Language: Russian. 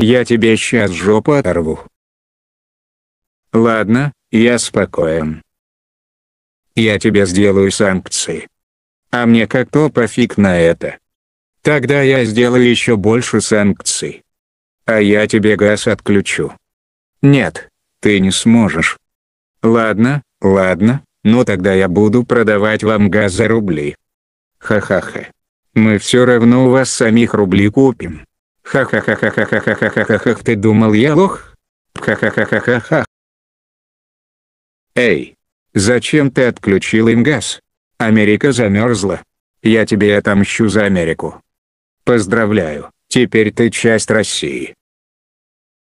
Я тебе сейчас жопу оторву. Ладно, я спокоен. Я тебе сделаю санкции. А мне как-то пофиг на это. Тогда я сделаю еще больше санкций. А я тебе газ отключу. Нет, ты не сможешь. Ладно, ладно, но ну тогда я буду продавать вам газ за рубли. Ха-ха-ха. Мы все равно у вас самих рубли купим. Ха-ха-ха-ха-ха-ха-ха-ха-ха-ха, ха ты думал, я лох? Ха-ха-ха-ха-ха-ха. Эй, зачем ты отключил им газ? Америка замерзла. Я тебе отомщу за Америку. Поздравляю, теперь ты часть России.